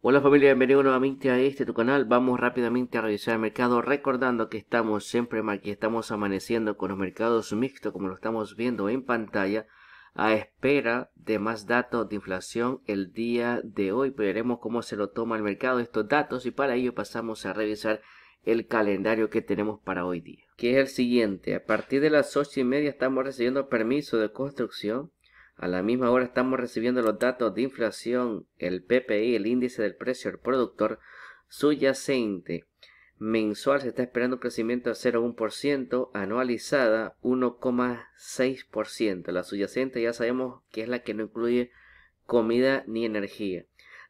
Hola familia, bienvenido nuevamente a este tu canal. Vamos rápidamente a revisar el mercado recordando que estamos siempre que estamos amaneciendo con los mercados mixtos como lo estamos viendo en pantalla a espera de más datos de inflación el día de hoy. Pues veremos cómo se lo toma el mercado estos datos y para ello pasamos a revisar el calendario que tenemos para hoy día, que es el siguiente. A partir de las 8 y media estamos recibiendo permiso de construcción a la misma hora estamos recibiendo los datos de inflación, el PPI, el índice del precio del productor subyacente. Mensual se está esperando un crecimiento de 0,1%, anualizada 1,6%. La subyacente ya sabemos que es la que no incluye comida ni energía.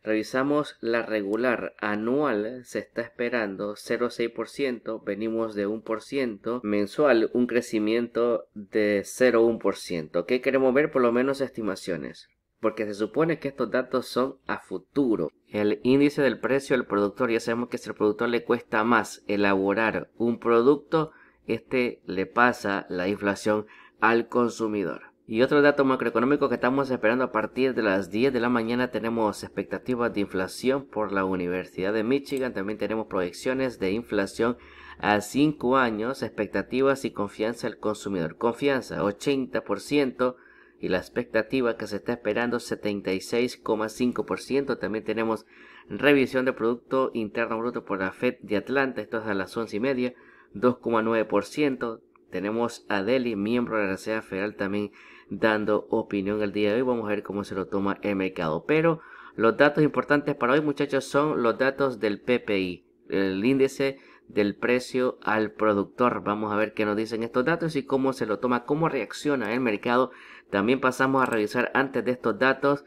Revisamos la regular anual, se está esperando 0,6%, venimos de 1%, mensual un crecimiento de 0,1%. ¿Qué queremos ver? Por lo menos estimaciones porque se supone que estos datos son a futuro. El índice del precio del productor, ya sabemos que si al productor le cuesta más elaborar un producto, este le pasa la inflación al consumidor. Y otro dato macroeconómico que estamos esperando a partir de las 10 de la mañana tenemos expectativas de inflación por la Universidad de Michigan, también tenemos proyecciones de inflación a 5 años, expectativas y confianza del consumidor. Confianza 80% y la expectativa que se está esperando 76,5%. También tenemos revisión de Producto Interno Bruto por la Fed de Atlanta, esto es a las 11 y media, 2,9%. Tenemos a Deli, miembro de la Reserva Federal, también dando opinión el día de hoy. Vamos a ver cómo se lo toma el mercado. Pero los datos importantes para hoy, muchachos, son los datos del PPI, el índice del precio al productor. Vamos a ver qué nos dicen estos datos y cómo se lo toma, cómo reacciona el mercado. También pasamos a revisar antes de estos datos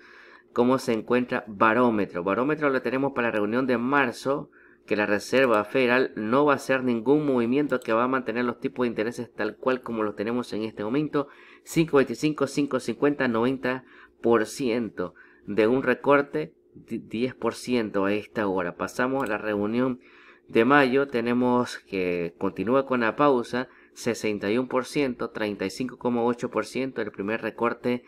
cómo se encuentra barómetro. Barómetro lo tenemos para la reunión de marzo que la Reserva Federal no va a hacer ningún movimiento que va a mantener los tipos de intereses tal cual como los tenemos en este momento, 525, 550, 90% de un recorte 10% a esta hora. Pasamos a la reunión de mayo, tenemos que continúa con la pausa, 61%, 35,8% el primer recorte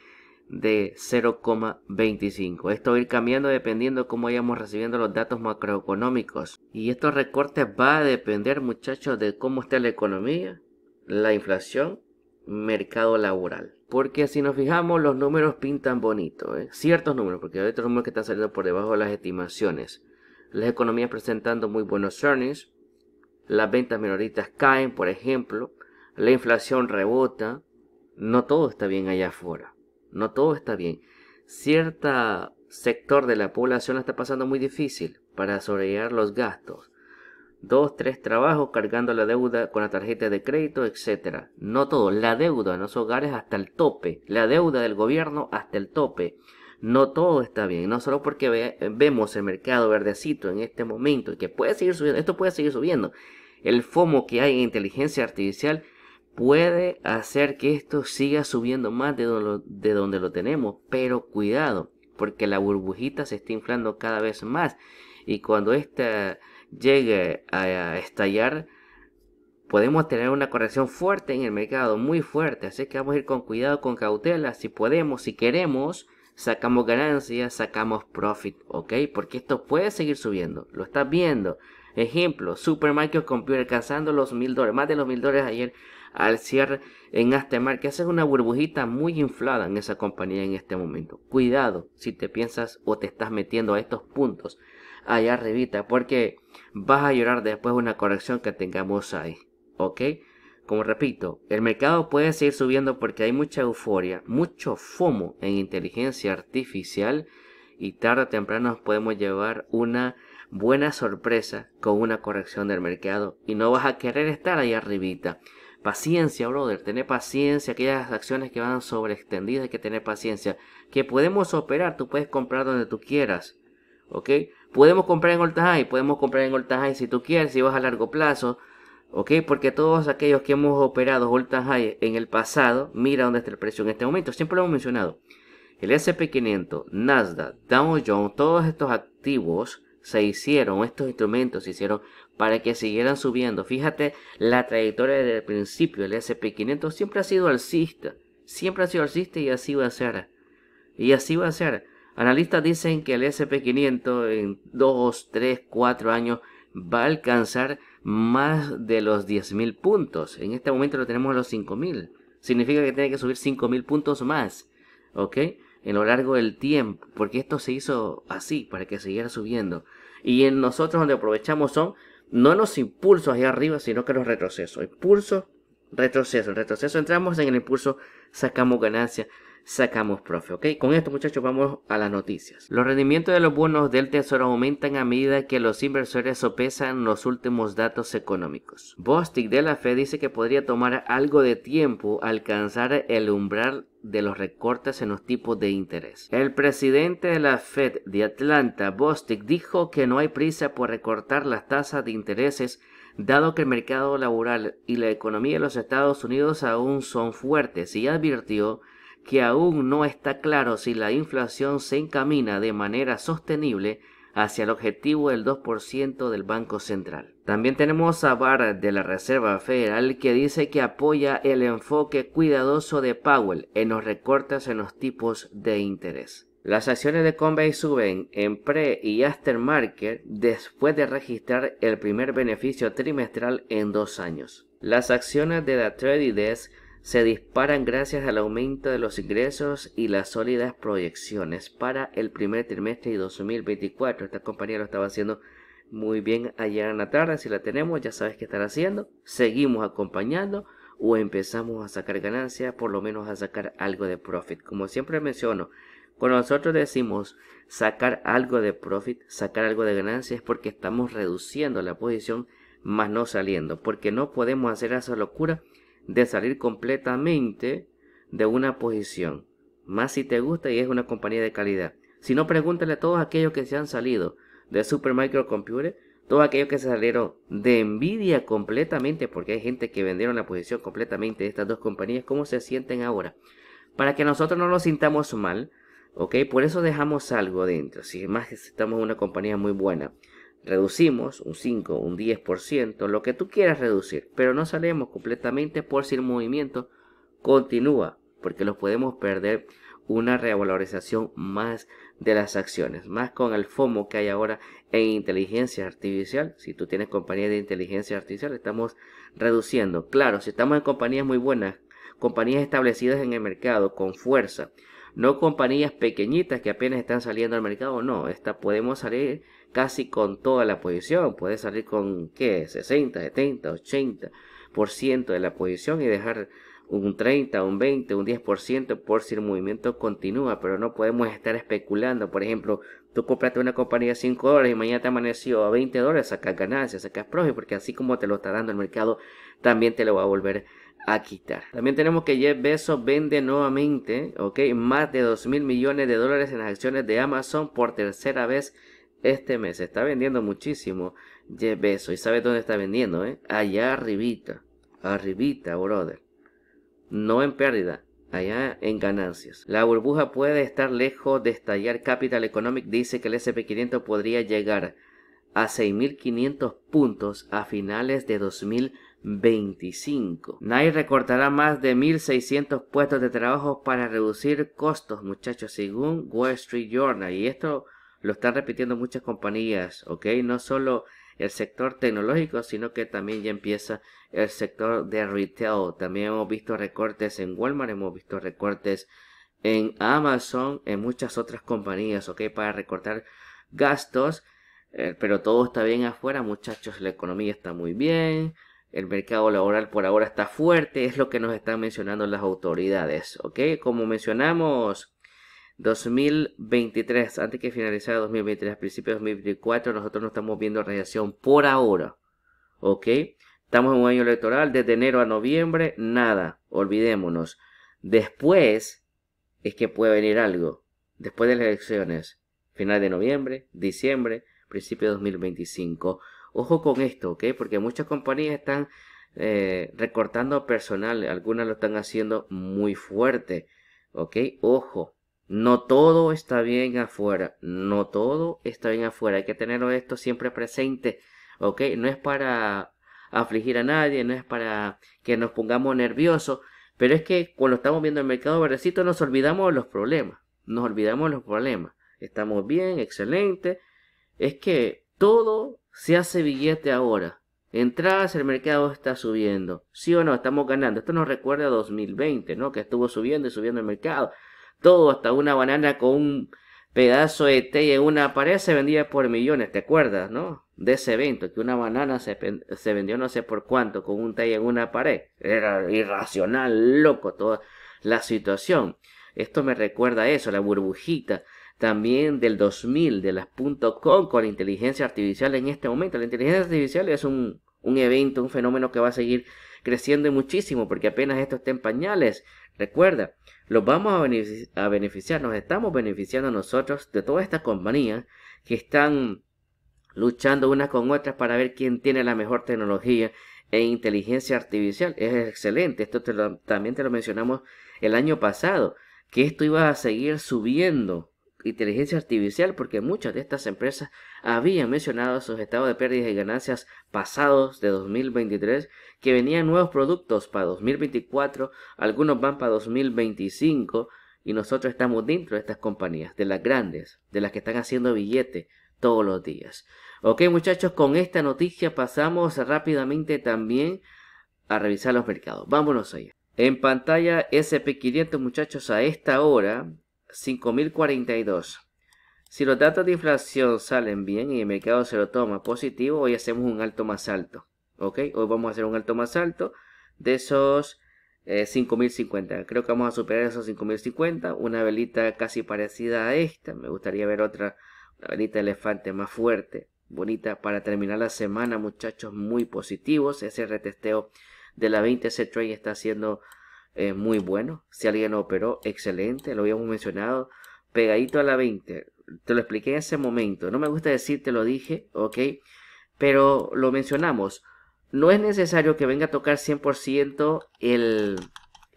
de 0,25. Esto va a ir cambiando dependiendo cómo vayamos recibiendo los datos macroeconómicos. Y estos recortes va a depender, muchachos, de cómo está la economía, la inflación, mercado laboral. Porque si nos fijamos, los números pintan bonito, ¿eh? ciertos números, porque hay otros números que están saliendo por debajo de las estimaciones. Las economías presentando muy buenos earnings, las ventas minoritas caen, por ejemplo, la inflación rebota, no todo está bien allá afuera no todo está bien. Cierto sector de la población la está pasando muy difícil para sobrellevar los gastos. Dos, tres trabajos cargando la deuda con la tarjeta de crédito, etc. No todo, la deuda en los hogares hasta el tope, la deuda del gobierno hasta el tope. No todo está bien, no solo porque vemos el mercado verdecito en este momento, que puede seguir subiendo, esto puede seguir subiendo. El FOMO que hay en inteligencia artificial puede hacer que esto siga subiendo más de donde, lo, de donde lo tenemos, pero cuidado, porque la burbujita se está inflando cada vez más y cuando esta llegue a estallar, podemos tener una corrección fuerte en el mercado, muy fuerte, así que vamos a ir con cuidado, con cautela, si podemos, si queremos, sacamos ganancias, sacamos profit, ¿ok? Porque esto puede seguir subiendo, lo estás viendo. Ejemplo, Super Mario Computer alcanzando los mil dólares, más de los mil dólares ayer al cierre en Astemar, que haces una burbujita muy inflada en esa compañía en este momento. Cuidado si te piensas o te estás metiendo a estos puntos allá arribita, porque vas a llorar después una corrección que tengamos ahí, ¿ok? Como repito, el mercado puede seguir subiendo porque hay mucha euforia, mucho FOMO en inteligencia artificial y tarde o temprano nos podemos llevar una buena sorpresa con una corrección del mercado y no vas a querer estar allá arribita. Paciencia, brother, tener paciencia, aquellas acciones que van sobre extendidas hay que tener paciencia. Que podemos operar, tú puedes comprar donde tú quieras, ¿ok? Podemos comprar en Old High, podemos comprar en Old High si tú quieres, si vas a largo plazo, ¿ok? Porque todos aquellos que hemos operado Old High en el pasado, mira dónde está el precio en este momento, siempre lo hemos mencionado. El SP500, Nasdaq, Dow Jones, todos estos activos se hicieron, estos instrumentos se hicieron para que siguieran subiendo. Fíjate la trayectoria desde el principio. El SP500 siempre ha sido alcista. Siempre ha sido alcista y así va a ser. Y así va a ser. Analistas dicen que el SP500 en 2, 3, 4 años va a alcanzar más de los 10.000 puntos. En este momento lo tenemos a los 5.000. Significa que tiene que subir 5.000 puntos más. ¿Ok? En lo largo del tiempo. Porque esto se hizo así, para que siguiera subiendo. Y en nosotros donde aprovechamos son no los impulsos ahí arriba, sino que los retrocesos. Impulso, retroceso. retroceso entramos en el impulso, sacamos ganancia, sacamos profe. ¿ok? Con esto muchachos vamos a las noticias. Los rendimientos de los bonos del tesoro aumentan a medida que los inversores sopesan los últimos datos económicos. Bostic de la Fed dice que podría tomar algo de tiempo alcanzar el umbral de los recortes en los tipos de interés. El presidente de la Fed de Atlanta, Bostic, dijo que no hay prisa por recortar las tasas de intereses dado que el mercado laboral y la economía de los Estados Unidos aún son fuertes y advirtió que aún no está claro si la inflación se encamina de manera sostenible hacia el objetivo del 2% del Banco Central. También tenemos a Barr de la Reserva Federal que dice que apoya el enfoque cuidadoso de Powell en los recortes en los tipos de interés. Las acciones de Convey suben en pre y market después de registrar el primer beneficio trimestral en dos años. Las acciones de la Desk se disparan gracias al aumento de los ingresos y las sólidas proyecciones para el primer trimestre de 2024. Esta compañía lo estaba haciendo muy bien ayer en la tarde. Si la tenemos, ya sabes qué estará haciendo. Seguimos acompañando o empezamos a sacar ganancias, por lo menos a sacar algo de profit. Como siempre menciono, cuando nosotros decimos sacar algo de profit, sacar algo de ganancias, es porque estamos reduciendo la posición más no saliendo, porque no podemos hacer esa locura de salir completamente de una posición. Más si te gusta y es una compañía de calidad. Si no, pregúntale a todos aquellos que se han salido de Computer todos aquellos que se salieron de Nvidia completamente, porque hay gente que vendieron la posición completamente de estas dos compañías, ¿cómo se sienten ahora? Para que nosotros no lo sintamos mal, ¿ok? Por eso dejamos algo dentro, si más estamos una compañía muy buena reducimos un 5, un 10%, lo que tú quieras reducir, pero no salemos completamente por si el movimiento continúa, porque los podemos perder una revalorización más de las acciones, más con el FOMO que hay ahora en inteligencia artificial. Si tú tienes compañías de inteligencia artificial, estamos reduciendo. Claro, si estamos en compañías muy buenas, compañías establecidas en el mercado con fuerza, no compañías pequeñitas que apenas están saliendo al mercado, no, esta podemos salir casi con toda la posición. Puedes salir con, ¿qué? 60, 70, 80% de la posición y dejar un 30, un 20, un 10% por si el movimiento continúa, pero no podemos estar especulando. Por ejemplo, tú compraste una compañía a 5 dólares y mañana te amaneció a 20 dólares, sacas ganancias, sacas profit, porque así como te lo está dando el mercado, también te lo va a volver a quitar. También tenemos que Jeff Bezos vende nuevamente, ok, más de 2 mil millones de dólares en las acciones de Amazon por tercera vez este mes está vendiendo muchísimo Jeff beso. ¿Y sabes dónde está vendiendo, eh? Allá arribita. Arribita, brother. No en pérdida, allá en ganancias. La burbuja puede estar lejos de estallar. Capital Economic dice que el SP500 podría llegar a 6.500 puntos a finales de 2025. Nike recortará más de 1.600 puestos de trabajo para reducir costos, muchachos, según Wall Street Journal. Y esto lo están repitiendo muchas compañías, ¿ok? No solo el sector tecnológico, sino que también ya empieza el sector de retail. También hemos visto recortes en Walmart, hemos visto recortes en Amazon, en muchas otras compañías, ¿ok? Para recortar gastos. Eh, pero todo está bien afuera, muchachos. La economía está muy bien. El mercado laboral por ahora está fuerte. Es lo que nos están mencionando las autoridades, ¿ok? Como mencionamos 2023, antes que finalizar 2023, principio principios de 2024, nosotros no estamos viendo radiación por ahora. ¿Ok? Estamos en un año electoral, desde enero a noviembre, nada, olvidémonos. Después es que puede venir algo, después de las elecciones, final de noviembre, diciembre, principio de 2025. Ojo con esto, ¿ok? Porque muchas compañías están eh, recortando personal, algunas lo están haciendo muy fuerte, ¿ok? Ojo, no todo está bien afuera, no todo está bien afuera, hay que tener esto siempre presente, ¿ok? No es para afligir a nadie, no es para que nos pongamos nerviosos, pero es que cuando estamos viendo el mercado verdecito nos olvidamos de los problemas, nos olvidamos los problemas, estamos bien, excelente, es que todo se hace billete ahora, Entradas, el mercado está subiendo. Sí o no, estamos ganando. Esto nos recuerda a 2020, ¿no? Que estuvo subiendo y subiendo el mercado todo, hasta una banana con un pedazo de té en una pared se vendía por millones, ¿te acuerdas, no? De ese evento, que una banana se, se vendió no sé por cuánto con un té en una pared. Era irracional, loco, toda la situación. Esto me recuerda eso, la burbujita también del 2000 de las .com con la inteligencia artificial en este momento. La inteligencia artificial es un, un evento, un fenómeno que va a seguir creciendo muchísimo, porque apenas esto está pañales. Recuerda, los vamos a, a beneficiar, nos estamos beneficiando nosotros de todas estas compañías que están luchando unas con otras para ver quién tiene la mejor tecnología e inteligencia artificial. Es excelente, esto también te lo mencionamos el año pasado, que esto iba a seguir subiendo inteligencia artificial porque muchas de estas empresas habían mencionado sus estados de pérdidas y ganancias pasados de 2023 que venían nuevos productos para 2024, algunos van para 2025 y nosotros estamos dentro de estas compañías, de las grandes, de las que están haciendo billete todos los días. Ok muchachos, con esta noticia pasamos rápidamente también a revisar los mercados. Vámonos allá. En pantalla SP500 muchachos a esta hora 5042. Si los datos de inflación salen bien y el mercado se lo toma positivo, hoy hacemos un alto más alto. Hoy vamos a hacer un alto más alto de esos 5050. Eh, Creo que vamos a superar esos 5050. Una velita casi parecida a esta. Me gustaría ver otra una velita elefante más fuerte, bonita para terminar la semana, muchachos. Muy positivos. Ese retesteo de la 20, c trade está haciendo eh, muy bueno. Si alguien operó, excelente, lo habíamos mencionado. Pegadito a la 20, te lo expliqué en ese momento. No me gusta decir te lo dije, ok, pero lo mencionamos. No es necesario que venga a tocar 100% el,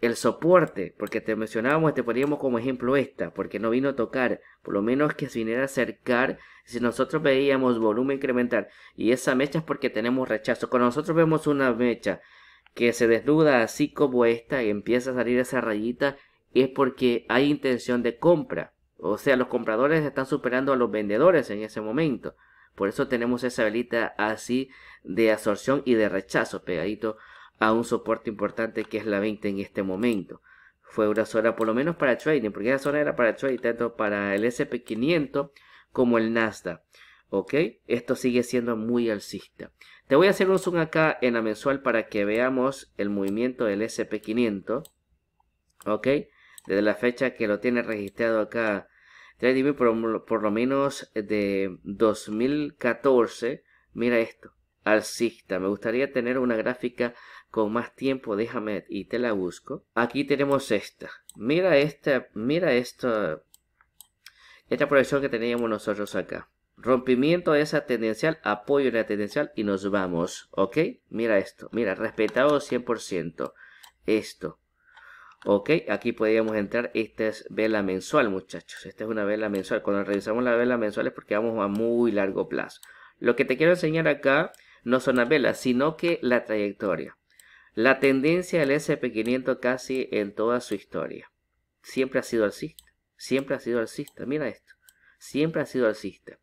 el soporte, porque te mencionábamos, te poníamos como ejemplo esta, porque no vino a tocar, por lo menos que se viniera a acercar, si nosotros veíamos volumen incrementar, y esa mecha es porque tenemos rechazo, cuando nosotros vemos una mecha que se desnuda así como esta y empieza a salir esa rayita es porque hay intención de compra. O sea, los compradores están superando a los vendedores en ese momento. Por eso tenemos esa velita así de absorción y de rechazo pegadito a un soporte importante que es la 20 en este momento. Fue una zona por lo menos para trading, porque esa zona era para trading tanto para el SP500 como el Nasdaq. ¿ok? Esto sigue siendo muy alcista. Te voy a hacer un zoom acá en la mensual para que veamos el movimiento del SP500, ¿ok? Desde la fecha que lo tiene registrado acá por, por lo menos de 2014, mira esto, alcista. Me gustaría tener una gráfica con más tiempo, déjame y te la busco. Aquí tenemos esta. Mira esta, mira esta, esta proyección que teníamos nosotros acá. Rompimiento de esa tendencial, apoyo de la tendencial y nos vamos, ¿ok? Mira esto, mira, respetado 100%, esto, ¿ok? Aquí podríamos entrar, esta es vela mensual, muchachos, esta es una vela mensual. Cuando revisamos la vela mensual es porque vamos a muy largo plazo. Lo que te quiero enseñar acá no son las velas, sino que la trayectoria. La tendencia del SP500 casi en toda su historia. Siempre ha sido alcista, siempre ha sido alcista, mira esto, siempre ha sido alcista.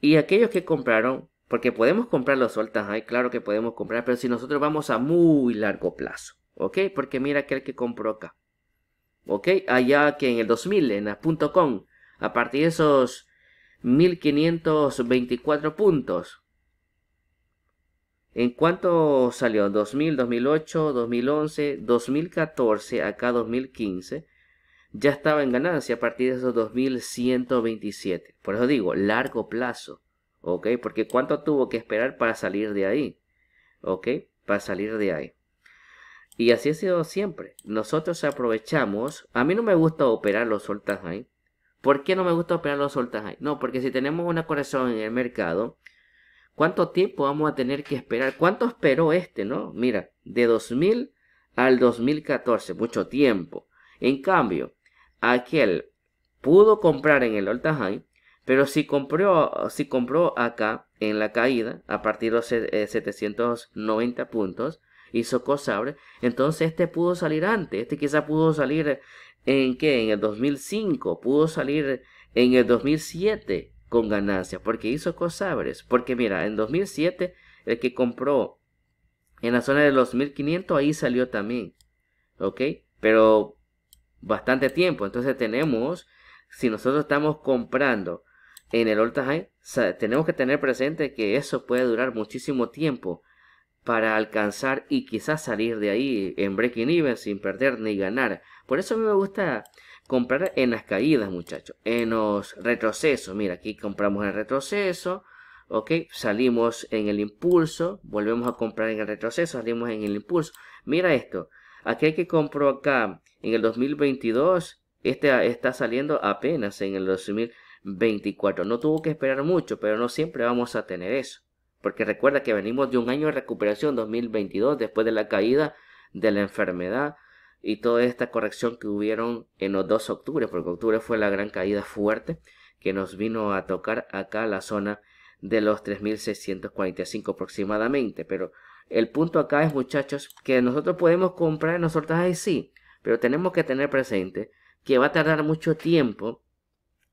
Y aquellos que compraron, porque podemos comprar los soltas, hay claro que podemos comprar, pero si nosotros vamos a muy largo plazo, ¿ok? Porque mira aquel que compró acá, ¿ok? Allá que en el 2000, en la .com, a partir de esos 1524 puntos, ¿En cuánto salió? 2000, 2008, 2011, 2014, acá 2015 ya estaba en ganancia a partir de esos 2.127. Por eso digo, largo plazo. ¿Ok? Porque cuánto tuvo que esperar para salir de ahí. ¿Ok? Para salir de ahí. Y así ha sido siempre. Nosotros aprovechamos. A mí no me gusta operar los soltas ahí. ¿Por qué no me gusta operar los soltas ahí? No, porque si tenemos una corazón en el mercado, ¿cuánto tiempo vamos a tener que esperar? ¿Cuánto esperó este, no? Mira, de 2000 al 2014, mucho tiempo. En cambio, aquel pudo comprar en el all pero si compró, si compró acá en la caída, a partir de los 790 eh, puntos, hizo Cosabres. entonces este pudo salir antes, este quizá pudo salir en qué, en el 2005, pudo salir en el 2007 con ganancias, porque hizo Cosabres, porque mira, en 2007 el que compró en la zona de los 1500 ahí salió también, ¿ok? Pero bastante tiempo. Entonces tenemos, si nosotros estamos comprando en el all time, tenemos que tener presente que eso puede durar muchísimo tiempo para alcanzar y quizás salir de ahí en breaking even sin perder ni ganar. Por eso a mí me gusta comprar en las caídas, muchachos, en los retrocesos. Mira, aquí compramos en el retroceso, ok, salimos en el impulso, volvemos a comprar en el retroceso, salimos en el impulso. Mira esto, Aquel que compró acá en el 2022, este está saliendo apenas en el 2024. No tuvo que esperar mucho, pero no siempre vamos a tener eso. Porque recuerda que venimos de un año de recuperación 2022 después de la caída de la enfermedad y toda esta corrección que hubieron en los dos octubre, porque octubre fue la gran caída fuerte que nos vino a tocar acá la zona de los 3.645 aproximadamente, pero el punto acá es, muchachos, que nosotros podemos comprar en los sí, pero tenemos que tener presente que va a tardar mucho tiempo.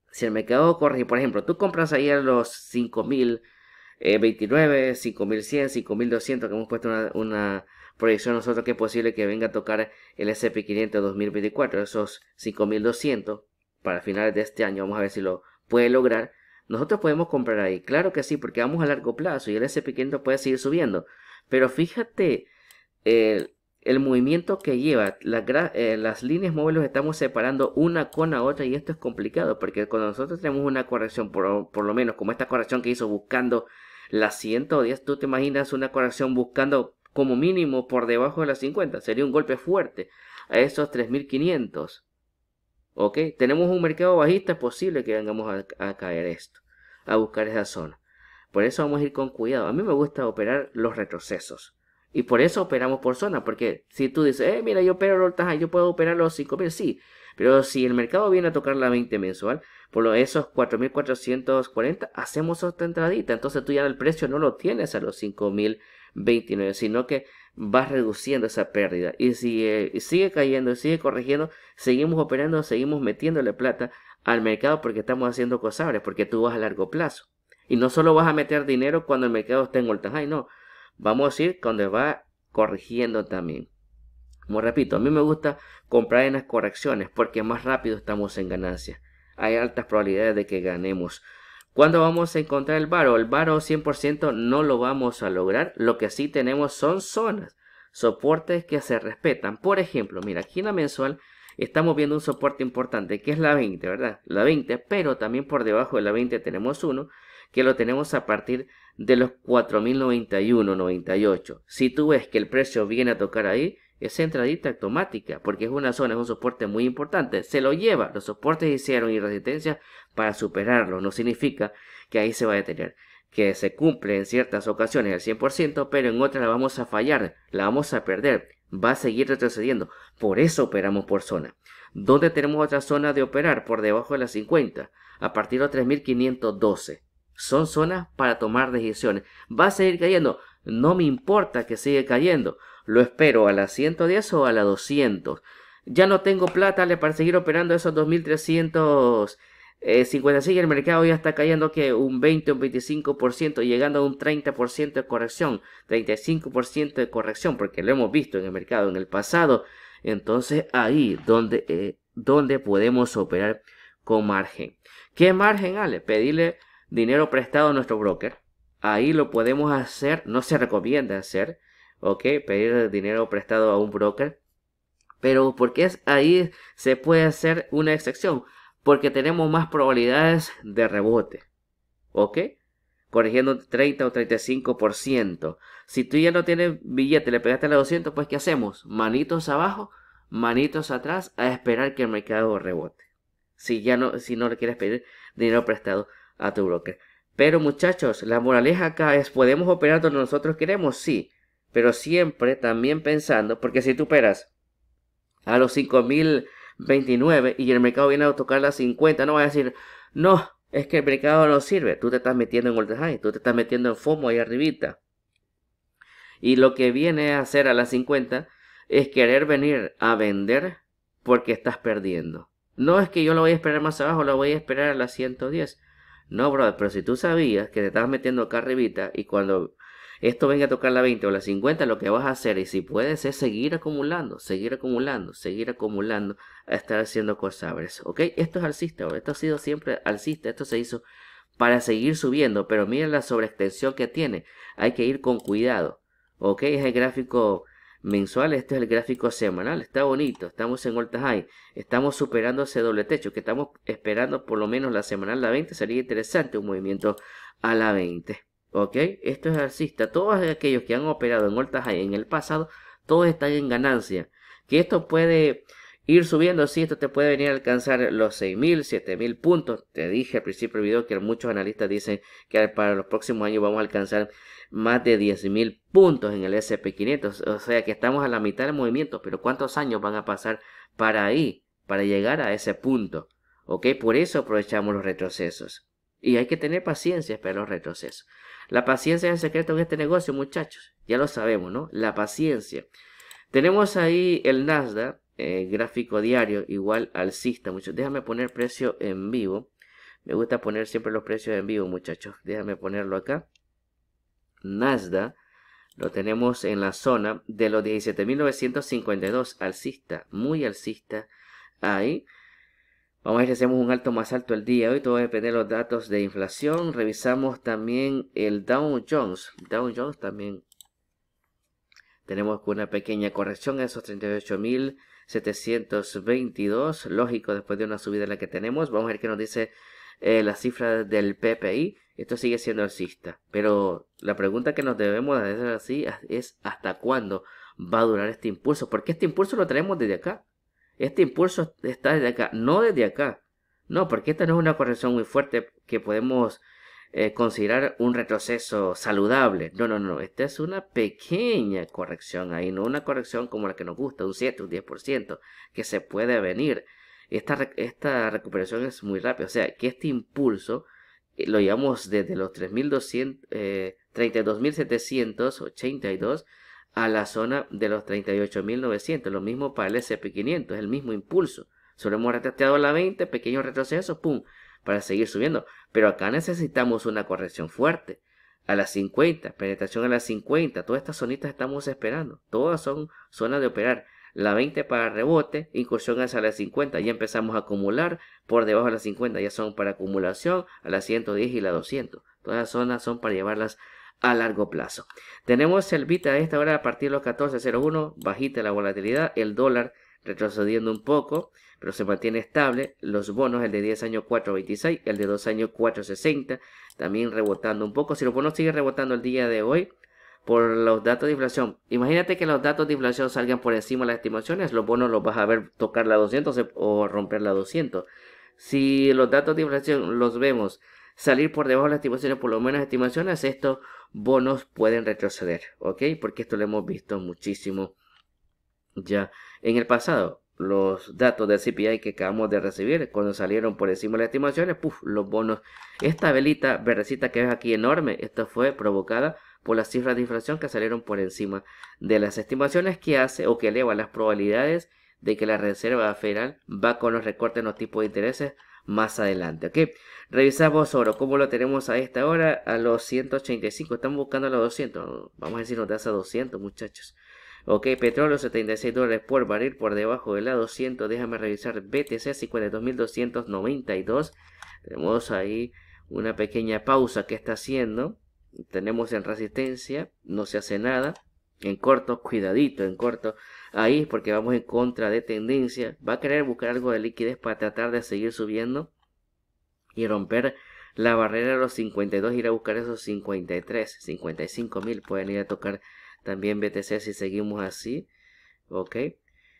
Si el mercado corre. por ejemplo, tú compras ahí a los 5.029, 5100, 5200 que hemos puesto una, una, proyección nosotros que es posible que venga a tocar el SP500 2024, esos 5200 para finales de este año, vamos a ver si lo puede lograr. Nosotros podemos comprar ahí, claro que sí, porque vamos a largo plazo y el SP500 puede seguir subiendo. Pero fíjate eh, el movimiento que lleva. Eh, las líneas móviles estamos separando una con la otra y esto es complicado porque cuando nosotros tenemos una corrección, por, lo menos como esta corrección que hizo buscando la 110, tú te imaginas una corrección buscando como mínimo por debajo de las 50. Sería un golpe fuerte a esos 3500. ¿Ok? Tenemos un mercado bajista, es posible que vengamos a caer esto, a buscar esa zona. Por eso vamos a ir con cuidado. A mí me gusta operar los retrocesos. Y por eso operamos por zona, porque si tú dices, eh, mira, yo opero taja, yo puedo operar los 5.000, sí. Pero si el mercado viene a tocar la 20 mensual, por esos 4.440, hacemos otra entradita. Entonces tú ya el precio no lo tienes a los 5.029, sino que vas reduciendo esa pérdida. Y si eh, sigue cayendo, sigue corrigiendo, seguimos operando, seguimos metiéndole plata al mercado porque estamos haciendo cosas, porque tú vas a largo plazo. Y no solo vas a meter dinero cuando el mercado esté en all no. Vamos a ir cuando va corrigiendo también. Como repito, a mí me gusta comprar en las correcciones porque más rápido estamos en ganancia. Hay altas probabilidades de que ganemos. ¿Cuándo vamos a encontrar el varo? El varo 100% no lo vamos a lograr. Lo que sí tenemos son zonas, soportes que se respetan. Por ejemplo, mira, aquí en la mensual estamos viendo un soporte importante que es la 20, ¿verdad? La 20, pero también por debajo de la 20 tenemos uno que lo tenemos a partir de los 4.091.98. Si tú ves que el precio viene a tocar ahí, es entradita automática, porque es una zona, es un soporte muy importante. Se lo lleva, los soportes hicieron y resistencia para superarlo. No significa que ahí se va a detener. Que se cumple en ciertas ocasiones al 100%, pero en otras la vamos a fallar, la vamos a perder, va a seguir retrocediendo. Por eso operamos por zona. ¿Dónde tenemos otra zona de operar? Por debajo de las 50, a partir de 3512. Son zonas para tomar decisiones. Va a seguir cayendo. No me importa que siga cayendo. Lo espero a la 110 o a la 200. Ya no tengo plata para seguir operando esos 2.356. Eh, el mercado ya está cayendo que un 20 un 25% llegando a un 30% de corrección 35% de corrección porque lo hemos visto en el mercado en el pasado entonces ahí donde eh, donde podemos operar con margen qué margen Ale pedirle dinero prestado a nuestro broker. Ahí lo podemos hacer, no se recomienda hacer, ¿ok? Pedir dinero prestado a un broker. Pero porque es ahí se puede hacer una excepción, porque tenemos más probabilidades de rebote, ¿ok? Corrigiendo 30 o 35%. Si tú ya no tienes billete, le pegaste a la 200, pues ¿qué hacemos? Manitos abajo, manitos atrás a esperar que el mercado rebote. Si ya no, si no le quieres pedir dinero prestado a tu broker. Pero muchachos, la moraleja acá es, ¿podemos operar donde nosotros queremos? Sí, pero siempre también pensando, porque si tú operas a los 5.029 y el mercado viene a tocar las 50, no vas a decir, no, es que el mercado no sirve, tú te estás metiendo en all high, tú te estás metiendo en FOMO ahí arribita. Y lo que viene a hacer a las 50 es querer venir a vender porque estás perdiendo. No es que yo lo voy a esperar más abajo, lo voy a esperar a las 110. No, brother, pero si tú sabías que te estabas metiendo acá arribita y cuando esto venga a tocar la 20 o la 50, lo que vas a hacer, y si puedes, es seguir acumulando, seguir acumulando, seguir acumulando, a estar haciendo cosas ¿Ok? Esto es alcista, esto ha sido siempre alcista, esto se hizo para seguir subiendo, pero miren la sobreextensión que tiene, hay que ir con cuidado. ¿Ok? Es el gráfico mensual, este es el gráfico semanal, está bonito, estamos en altas high, estamos superando ese doble techo que estamos esperando por lo menos la semanal la 20, sería interesante un movimiento a la 20, ok, esto es alcista, todos aquellos que han operado en altas high en el pasado, todos están en ganancia, que esto puede ir subiendo, si sí, esto te puede venir a alcanzar los 6.000, 7.000 puntos. Te dije al principio del video que muchos analistas dicen que para los próximos años vamos a alcanzar más de 10.000 puntos en el SP500. O sea que estamos a la mitad del movimiento, pero ¿cuántos años van a pasar para ahí, para llegar a ese punto? ¿Ok? Por eso aprovechamos los retrocesos. Y hay que tener paciencia para los retrocesos. La paciencia es el secreto en este negocio, muchachos. Ya lo sabemos, ¿no? La paciencia. Tenemos ahí el Nasdaq eh, gráfico diario igual alcista, muchachos. Déjame poner precio en vivo. Me gusta poner siempre los precios en vivo, muchachos. Déjame ponerlo acá. Nasda lo tenemos en la zona de los 17.952, alcista, muy alcista ahí. Vamos a ver si hacemos un alto más alto el día hoy. Todo va de los datos de inflación. Revisamos también el Dow Jones. Dow Jones también tenemos una pequeña corrección en esos 38.000. 722, lógico después de una subida en la que tenemos. Vamos a ver qué nos dice eh, la cifra del PPI. Esto sigue siendo alcista, pero la pregunta que nos debemos hacer así es hasta cuándo va a durar este impulso, porque este impulso lo tenemos desde acá. Este impulso está desde acá, no desde acá. No, porque esta no es una corrección muy fuerte que podemos eh, considerar un retroceso saludable. No, no, no. Esta es una pequeña corrección ahí, no una corrección como la que nos gusta, un 7, un 10%, que se puede venir. Esta, esta recuperación es muy rápida. O sea, que este impulso eh, lo llevamos desde los 3.200, eh, 32.782 a la zona de los 38.900. Lo mismo para el SP500, es el mismo impulso. Solo hemos retesteado la 20, pequeños retrocesos, ¡pum! para seguir subiendo. Pero acá necesitamos una corrección fuerte. A las 50, penetración a las 50, todas estas zonitas estamos esperando. Todas son zonas de operar. La 20 para rebote, incursión hacia las 50, ya empezamos a acumular. Por debajo de las 50 ya son para acumulación, a las 110 y la 200. Todas las zonas son para llevarlas a largo plazo. Tenemos el vita a esta hora a partir de los 14.01, bajita la volatilidad, el dólar retrocediendo un poco, pero se mantiene estable. Los bonos, el de 10 años 4.26, el de 2 años 4.60, también rebotando un poco. Si los bonos siguen rebotando el día de hoy por los datos de inflación, imagínate que los datos de inflación salgan por encima de las estimaciones, los bonos los vas a ver tocar la 200 eh, o romper la 200. Si los datos de inflación los vemos salir por debajo de las estimaciones, por lo menos estimaciones, estos bonos pueden retroceder, ¿ok? Porque esto lo hemos visto muchísimo ya en el pasado, los datos del CPI que acabamos de recibir, cuando salieron por encima de las estimaciones, los bonos. Esta velita verdecita que ves aquí enorme, esto fue provocada por las cifras de inflación que salieron por encima de las estimaciones que hace o que eleva las probabilidades de que la Reserva Federal va con los recortes en los tipos de intereses más adelante. Revisamos oro, ¿cómo lo tenemos a esta hora? A los 185, estamos buscando a los 200, vamos a decirnos nos da 200 muchachos. Ok, petróleo 76 dólares por barril por debajo de la 200. Déjame revisar BTC 52.292. Tenemos ahí una pequeña pausa que está haciendo. Tenemos en resistencia, no se hace nada. En corto, cuidadito, en corto. Ahí, porque vamos en contra de tendencia. Va a querer buscar algo de liquidez para tratar de seguir subiendo y romper la barrera de los 52. Ir a buscar esos 53, 55.000. mil. Pueden ir a tocar también BTC si seguimos así, ¿ok?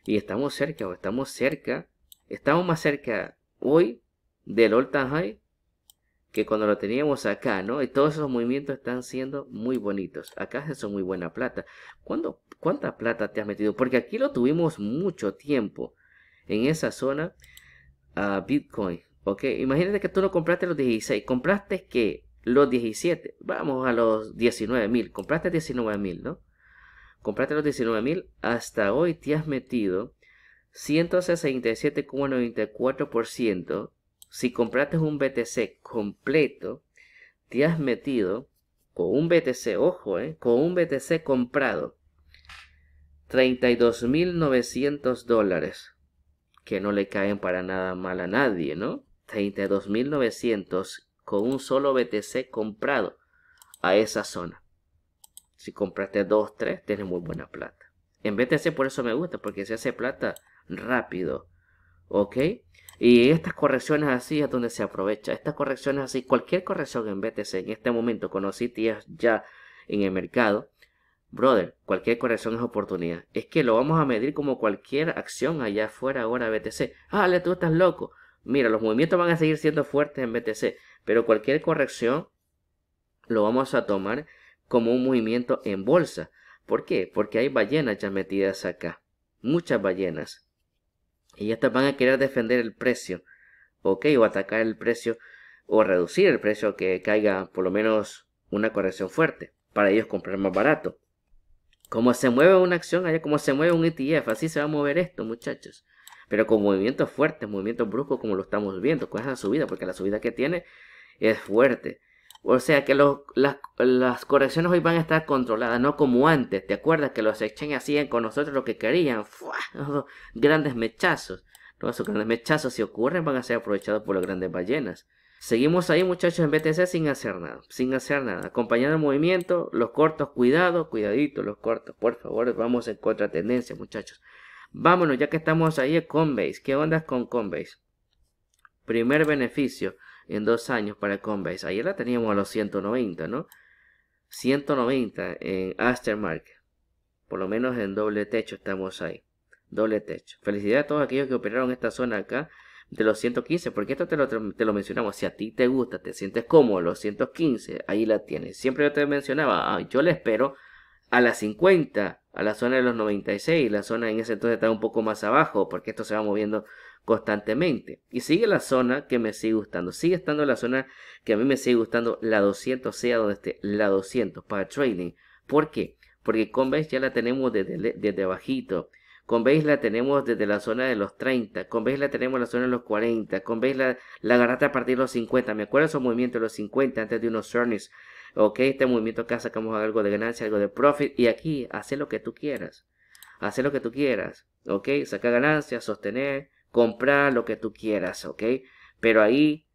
Y estamos cerca, o estamos cerca, estamos más cerca hoy del all time high que cuando lo teníamos acá, ¿no? Y todos esos movimientos están siendo muy bonitos. Acá son muy buena plata. ¿Cuándo, ¿Cuánta plata te has metido? Porque aquí lo tuvimos mucho tiempo en esa zona a Bitcoin, ¿ok? Imagínate que tú lo compraste los 16, compraste que los 17, vamos a los 19 mil, compraste 19 mil, ¿no? Compraste los 19.000. Hasta hoy te has metido 167,94%. Si compraste un BTC completo, te has metido con un BTC, ojo, eh, con un BTC comprado. 32.900 dólares. Que no le caen para nada mal a nadie, ¿no? 32.900 con un solo BTC comprado a esa zona. Si compraste dos, tres, tienes muy buena plata. En BTC por eso me gusta, porque se hace plata rápido. ¿Ok? Y estas correcciones así es donde se aprovecha. Estas correcciones así, cualquier corrección en BTC en este momento, conocí tías ya en el mercado. Brother, cualquier corrección es oportunidad. Es que lo vamos a medir como cualquier acción allá afuera ahora BTC. Ale, tú estás loco. Mira, los movimientos van a seguir siendo fuertes en BTC, pero cualquier corrección lo vamos a tomar como un movimiento en bolsa. ¿Por qué? Porque hay ballenas ya metidas acá. Muchas ballenas. Y estas van a querer defender el precio. ¿Ok? O atacar el precio. O reducir el precio que caiga por lo menos una corrección fuerte. Para ellos comprar más barato. Como se mueve una acción allá, como se mueve un ETF, así se va a mover esto, muchachos. Pero con movimientos fuertes, movimientos bruscos como lo estamos viendo, con esa subida, porque la subida que tiene es fuerte. O sea que las, correcciones hoy van a estar controladas, no como antes. ¿Te acuerdas que los exchange hacían con nosotros lo que querían? grandes mechazos. Todos esos grandes mechazos, si ocurren, van a ser aprovechados por las grandes ballenas. Seguimos ahí, muchachos, en BTC sin hacer nada. Sin hacer nada. Acompañando el movimiento, los cortos, cuidado, cuidadito, los cortos. Por favor, vamos en contra tendencia muchachos. Vámonos, ya que estamos ahí en Coinbase. ¿Qué onda con Coinbase? Primer beneficio en dos años para Coinbase. Ayer la teníamos a los 190, ¿no? 190 en Astermark. Por lo menos en doble techo estamos ahí. Doble techo. Felicidades a todos aquellos que operaron esta zona acá de los 115, porque esto te lo, mencionamos. Si a ti te gusta, te sientes cómodo, los 115, ahí la tienes. Siempre yo te mencionaba, yo le espero a las 50, a la zona de los 96, la zona en ese entonces está un poco más abajo, porque esto se va moviendo constantemente. Y sigue la zona que me sigue gustando. Sigue estando la zona que a mí me sigue gustando, la 200, sea donde esté, la 200 para trading. ¿Por qué? Porque base ya la tenemos desde, desde bajito. base la tenemos desde la zona de los 30, veis la tenemos en la zona de los 40, con la, la garata a partir de los 50, me acuerdo esos movimientos de los 50 antes de unos earnings, ok, este movimiento acá sacamos algo de ganancia, algo de profit, y aquí, hace lo que tú quieras, hace lo que tú quieras, ok, saca ganancias, sostener, comprar lo que tú quieras, ¿ok? Pero ahí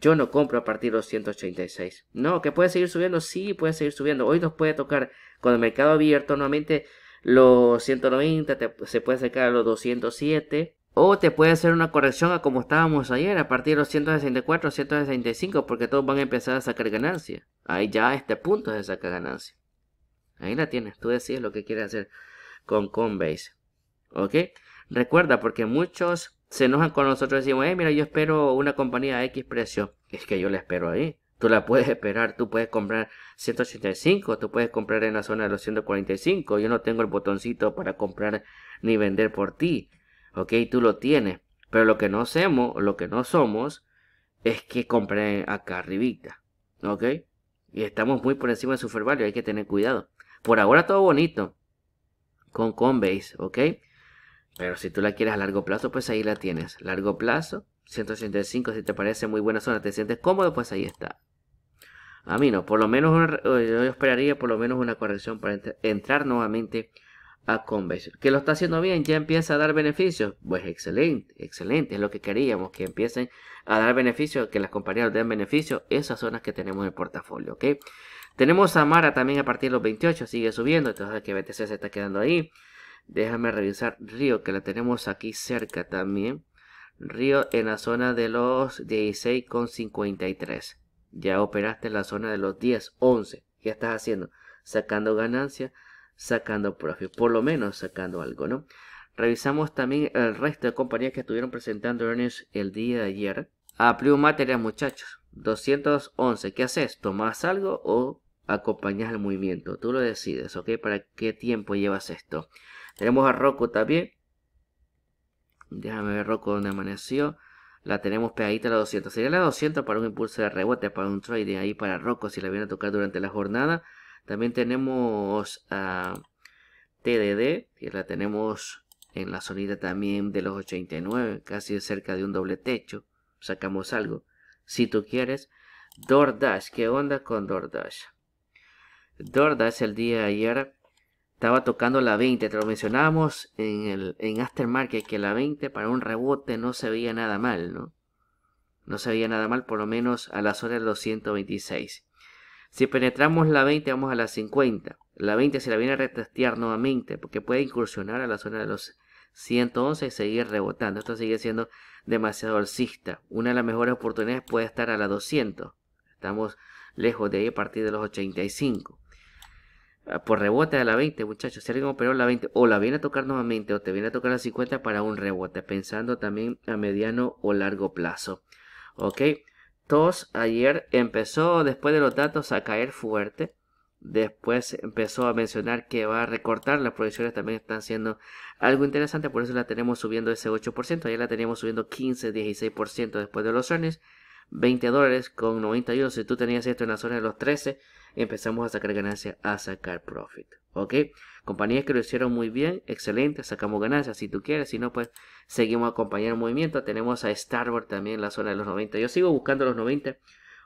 yo no compro a partir de los 186. No, que puede seguir subiendo, sí, puede seguir subiendo. Hoy nos puede tocar con el mercado abierto nuevamente los 190, se puede sacar a los 207. O te puede hacer una corrección a como estábamos ayer, a partir de los 164, 165, porque todos van a empezar a sacar ganancia. Ahí ya este punto se saca ganancia. Ahí la tienes, tú decides lo que quieres hacer con Coinbase. ¿Ok? Recuerda, porque muchos se enojan con nosotros y decimos, eh, mira, yo espero una compañía a X precio. Es que yo la espero ahí. Tú la puedes esperar, tú puedes comprar 185, tú puedes comprar en la zona de los 145. Yo no tengo el botoncito para comprar ni vender por ti. Ok, tú lo tienes. Pero lo que no hacemos, lo que no somos, es que compren acá arribita. Ok, y estamos muy por encima de su value, hay que tener cuidado. Por ahora todo bonito con Coinbase, ok. Pero si tú la quieres a largo plazo, pues ahí la tienes. Largo plazo, 185, si te parece muy buena zona, te sientes cómodo, pues ahí está. A mí no, por lo menos yo esperaría por lo menos una corrección para entrar nuevamente a Convention. Que lo está haciendo bien, ya empieza a dar beneficios. Pues excelente, excelente, es lo que queríamos, que empiecen a dar beneficios, que las compañías den beneficios, esas zonas que tenemos en el portafolio, ¿ok? Tenemos a también a partir de los 28, sigue subiendo, entonces que BTC se está quedando ahí. Déjame revisar Río, que la tenemos aquí cerca también. Río en la zona de los 16,53. Ya operaste en la zona de los 10, 11. ¿Qué estás haciendo? Sacando ganancia, sacando profit. Por lo menos sacando algo, ¿no? Revisamos también el resto de compañías que estuvieron presentando earnings el día de ayer. Aprium Materia, muchachos. 211. ¿Qué haces? ¿tomas algo o acompañas el movimiento? Tú lo decides, ¿ok? ¿Para qué tiempo llevas esto? Tenemos a Rocco también. Déjame ver Rocco donde amaneció. La tenemos pegadita a la 200. Sería la 200 para un impulso de rebote, para un trade ahí para Rocco si la viene a tocar durante la jornada. También tenemos a TDD, que la tenemos en la sonida también de los 89, casi cerca de un doble techo. Sacamos algo. Si tú quieres, DoorDash, ¿qué onda con DoorDash? DoorDash el día de ayer estaba tocando la 20, te lo mencionábamos en, el, en que la 20 para un rebote no se veía nada mal, ¿no? No se veía nada mal, por lo menos a la zona de los 126. Si penetramos la 20, vamos a la 50. La 20 se la viene a retestear nuevamente, porque puede incursionar a la zona de los 111 y seguir rebotando. Esto sigue siendo demasiado alcista. Una de las mejores oportunidades puede estar a la 200. Estamos lejos de ahí a partir de los 85. Ah, por pues rebote a la 20, muchachos. Si alguien operó la 20 o la viene a tocar nuevamente o te viene a tocar la 50 para un rebote, pensando también a mediano o largo plazo. Ok, TOS ayer empezó después de los datos a caer fuerte. Después empezó a mencionar que va a recortar. Las proyecciones también están siendo algo interesante. Por eso la tenemos subiendo ese 8%. Ayer la teníamos subiendo 15, 16% después de los earnings. 20 dólares con 91. Si tú tenías esto en la zona de los 13, empezamos a sacar ganancias, a sacar profit. ¿Ok? Compañías que lo hicieron muy bien, excelente, sacamos ganancias si tú quieres, si no, pues seguimos acompañando el movimiento. Tenemos a Starboard también en la zona de los 90. Yo sigo buscando los 90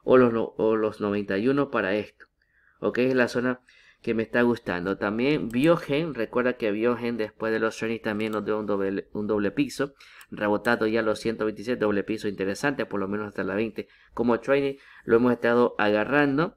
o los, o los 91 para esto. ¿Ok? Es la zona que me está gustando. También Biogen, recuerda que Biogen después de los trainings. también nos dio un doble, un doble piso, rebotado ya los 126, doble piso interesante, por lo menos hasta la 20. Como training lo hemos estado agarrando.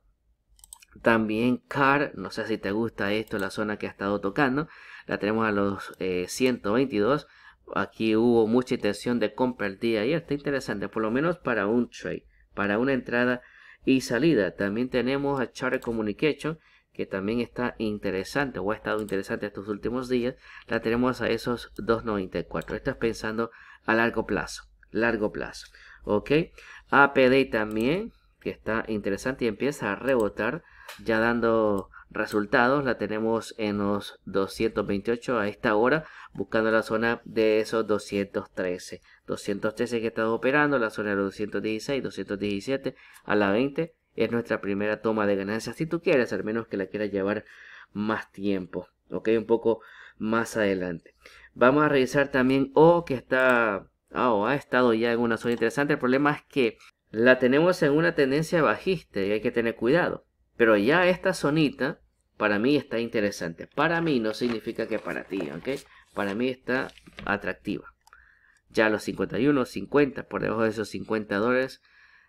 También Car, no sé si te gusta esto, la zona que ha estado tocando, la tenemos a los 122. Eh, Aquí hubo mucha intención de compra el día ayer, está interesante, por lo menos para un trade, para una entrada y salida. También tenemos a Charter Communication, que también está interesante o ha estado interesante estos últimos días, la tenemos a esos 2.94. Esto es pensando a largo plazo, largo plazo. ¿Ok? APD también, que está interesante y empieza a rebotar, ya dando resultados. La tenemos en los 228 a esta hora, buscando la zona de esos 213. 213 que estamos operando, la zona de los 216, 217 a la 20 es nuestra primera toma de ganancias si tú quieres, al menos que la quieras llevar más tiempo, ok, un poco más adelante. Vamos a revisar también O oh, que está, ah, oh, ha estado ya en una zona interesante, el problema es que la tenemos en una tendencia bajista y hay que tener cuidado. Pero ya esta zonita para mí está interesante. Para mí no significa que para ti, ¿ok? Para mí está atractiva. Ya los 51, 50, por debajo de esos 50 dólares,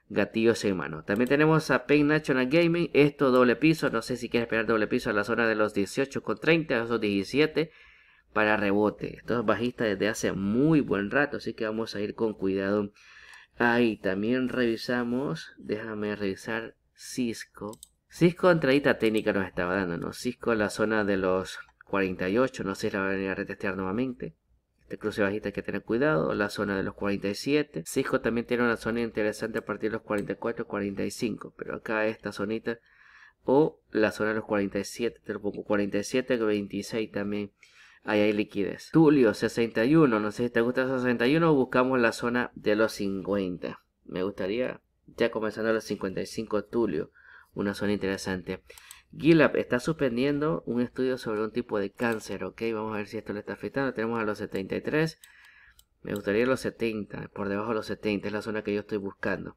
gatillos en mano. También tenemos a Pay National Gaming, esto doble piso, no sé si quieres esperar doble piso a la zona de los 18,30, a esos 17 para rebote. Esto es bajista desde hace muy buen rato, así que vamos a ir con cuidado Ahí también revisamos, déjame revisar Cisco. Cisco entradita técnica nos estaba dando, ¿no? Cisco en la zona de los 48, no sé si la van a venir a retestear nuevamente. Este cruce bajita hay que tener cuidado, la zona de los 47. Cisco también tiene una zona interesante a partir de los 44, 45, pero acá esta zonita o la zona de los 47, te lo pongo 47, 26 también ahí hay liquidez. Tulio 61, no sé si te gusta 61, buscamos la zona de los 50. Me gustaría, ya comenzando a los 55 Tulio, una zona interesante. Gilab está suspendiendo un estudio sobre un tipo de cáncer, ok, vamos a ver si esto le está afectando. Tenemos a los 73, me gustaría los 70, por debajo de los 70, es la zona que yo estoy buscando.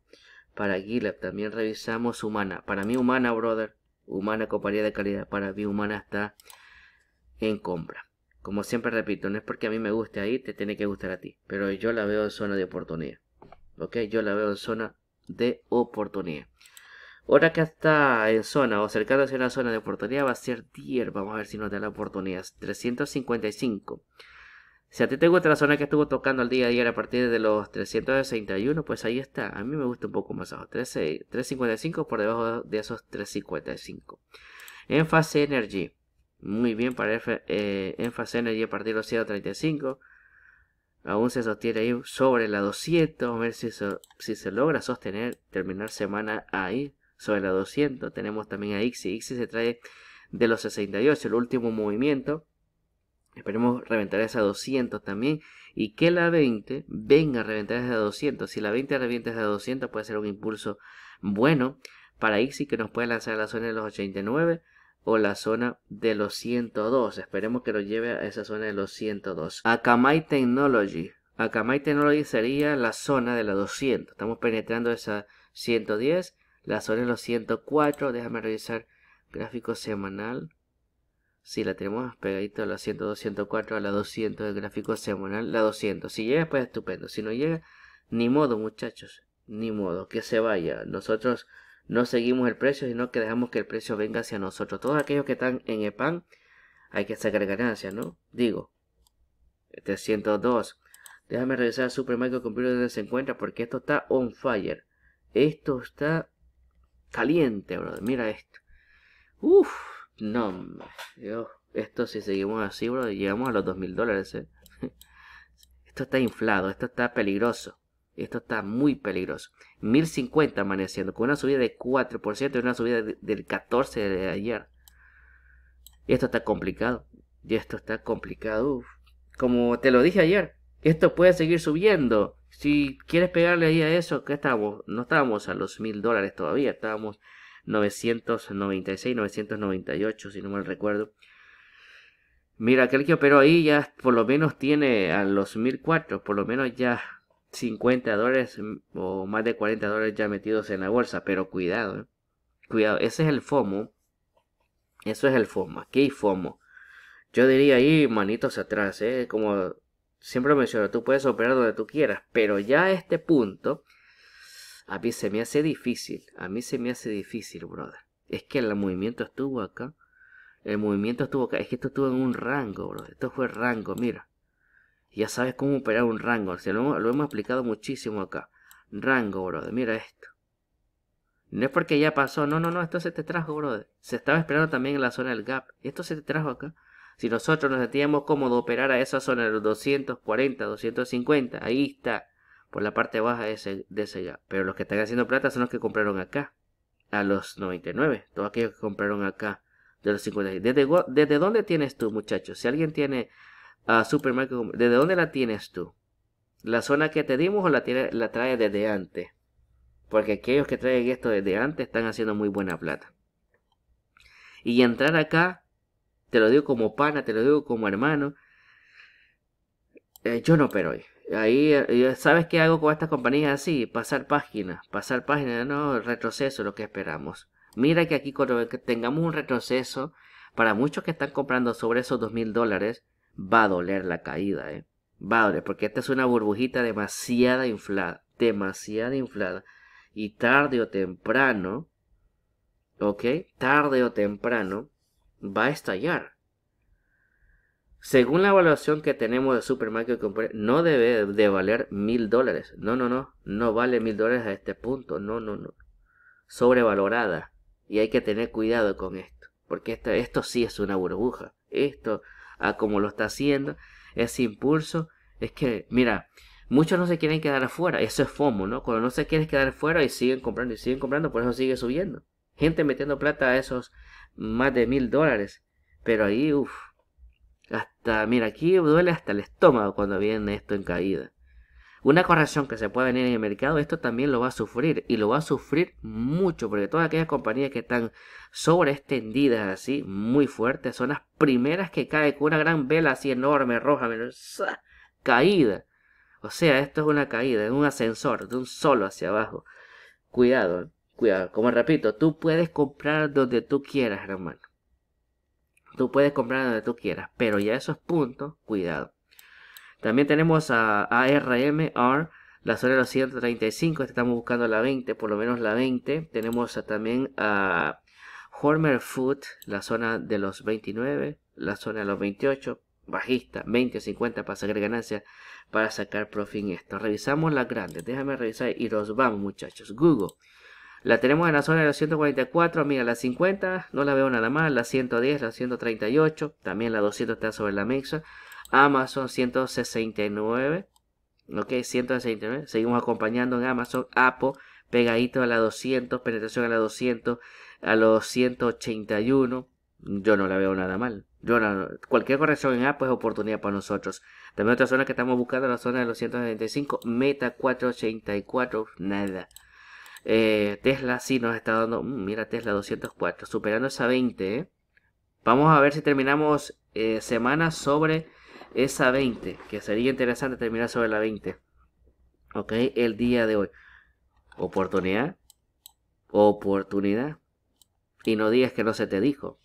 Para Gilab también revisamos Humana. Para mí Humana, brother, Humana compañía de calidad, para mí Humana está en compra. Como siempre repito, no es porque a mí me guste ahí, te tiene que gustar a ti. Pero yo la veo en zona de oportunidad. ¿Ok? Yo la veo en zona de oportunidad. Ahora que está en zona o cercándose a una zona de oportunidad va a ser tier. Vamos a ver si nos da la oportunidad. 355. Si a ti te gusta la zona que estuvo tocando al día a día a partir de los 361, pues ahí está. A mí me gusta un poco más abajo. 355 por debajo de esos 355. En fase energy muy bien para eh, énfasis eh, Energy a partir de los 1.35 Aún se sostiene ahí sobre la 200. Vamos a ver si, se logra sostener, terminar semana ahí sobre la 200. Tenemos también a Ixi. Ixi se trae de los 68, el último movimiento. Esperemos reventar esa 200 también. Y que la 20 venga a reventar esa 200. Si la 20 revienta esa 200 puede ser un impulso bueno para Ixi que nos puede lanzar a la zona de los 89 o la zona de los 102. Esperemos que lo lleve a esa zona de los 102. Akamai Technology. Akamai Technology sería la zona de la 200. Estamos penetrando esa 110. La zona de los 104. Déjame revisar gráfico semanal. Si la tenemos pegadito a la 102, 104, a la 200 el gráfico semanal, la 200. Si llega, pues estupendo. Si no llega, ni modo, muchachos. Ni modo, que se vaya. Nosotros no seguimos el precio, sino que dejamos que el precio venga hacia nosotros. Todos aquellos que están en el pan, hay que sacar ganancias, ¿no? Digo, 302. Déjame regresar a Supermicro Computer donde se encuentra porque esto está on fire. Esto está caliente, bro. Mira esto. Uf, no, Esto si seguimos así, bro, llegamos a los 2.000 dólares, ¿eh? Esto está inflado, esto está peligroso. Esto está muy peligroso. 1050 amaneciendo, con una subida de 4% y una subida del 14% de ayer. Esto está complicado. Y esto está complicado. Como te lo dije ayer, esto puede seguir subiendo. Si quieres pegarle ahí a eso, que estábamos No estábamos a los mil dólares todavía, estábamos 996, 998, si no mal recuerdo. Mira, aquel que operó ahí ya por lo menos tiene a los 1004, por lo menos ya 50 dólares mm, o más de 40 dólares ya metidos en la bolsa, pero cuidado, eh. cuidado, ese es el FOMO, eso es el FOMO, aquí hay FOMO. Yo diría ahí manitos atrás, ¿eh? como siempre menciono, tú puedes operar donde tú quieras, pero ya a este punto, a mí se me hace difícil, a mí se me hace difícil, brother. Es que el movimiento estuvo acá, el movimiento estuvo acá, es que esto estuvo en un rango, bro esto fue rango, mira ya sabes cómo operar un rango. lo, lo, hemos aplicado muchísimo acá. Rango, brother. Mira esto. No es porque ya pasó. No, no, no. Esto se te trajo, brother. Se estaba esperando también en la zona del gap. Esto se te trajo acá. Si nosotros nos sentíamos cómodos operar a esa zona de los 240, 250, ahí está. Por la parte baja de ese, gap. Pero los que están haciendo plata son los que compraron acá. A los 99. Todos aquellos que compraron acá. De los 50. ¿Desde, desde dónde tienes tú, muchachos? Si alguien tiene a Supermarket ¿Desde dónde la tienes tú? ¿La zona que te dimos o la, tiene, la traes desde antes? Porque aquellos que traen esto desde antes están haciendo muy buena plata. Y entrar acá, te lo digo como pana, te lo digo como hermano. Eh, yo no pero Ahí, eh, ¿sabes qué hago con estas compañías así? Pasar página, pasar páginas, no, retroceso, lo que esperamos. Mira que aquí cuando tengamos un retroceso, para muchos que están comprando sobre esos dos mil dólares, va a doler la caída, ¿eh? Va a doler, porque esta es una burbujita demasiada inflada, demasiado inflada. Y tarde o temprano, ¿ok? Tarde o temprano va a estallar. Según la evaluación que tenemos de supermarket no debe de valer mil dólares. No, no, no. No vale mil dólares a este punto. No, no, no. Sobrevalorada. Y hay que tener cuidado con esto. Porque esto sí es una burbuja. Esto a como lo está haciendo, ese impulso. Es que, mira, muchos no se quieren quedar afuera, eso es FOMO, ¿no? Cuando no se quieren quedar afuera y siguen comprando y siguen comprando, por eso sigue subiendo. Gente metiendo plata a esos más de mil dólares, pero ahí, uff, hasta, mira, aquí duele hasta el estómago cuando viene esto en caída. Una corrección que se puede venir en el mercado, esto también lo va a sufrir y lo va a sufrir mucho porque todas aquellas compañías que están sobreextendidas así, muy fuertes, son las primeras que caen con una gran vela así enorme, roja, caída. O sea, esto es una caída, es un ascensor de un solo hacia abajo. Cuidado, cuidado. Como repito, tú puedes comprar donde tú quieras, hermano. Tú puedes comprar donde tú quieras, pero ya esos puntos, cuidado. También tenemos a ARMR, este la zona de los 135, estamos buscando la 20, por lo menos la 20. Tenemos también a Hormer Foot, la zona de los 29, la zona de los 28, bajista, 20, 50 para sacar ganancias, para sacar profit en esto. Revisamos las grandes, déjame revisar y los vamos muchachos. Google. La tenemos en la zona de los 144, mira, la 50, no la veo nada más, la 110, la 138, también la 200 está sobre la mesa, Amazon 169. Ok, 169. Seguimos acompañando en Amazon. Apple pegadito a la 200. Penetración a la 200. A los 181. Yo no la veo nada mal. Yo cualquier corrección en Apple es oportunidad para nosotros. También otra zona que estamos buscando, la zona de los 195, Meta 484. Nada. Eh, Tesla sí nos está dando. Mm, mira, Tesla 204. Superando esa 20. Eh. Vamos a ver si terminamos eh, semana sobre esa 20, que sería interesante terminar sobre la 20. ¿Ok? El día de hoy. Oportunidad. Oportunidad. Y no digas que no se te dijo.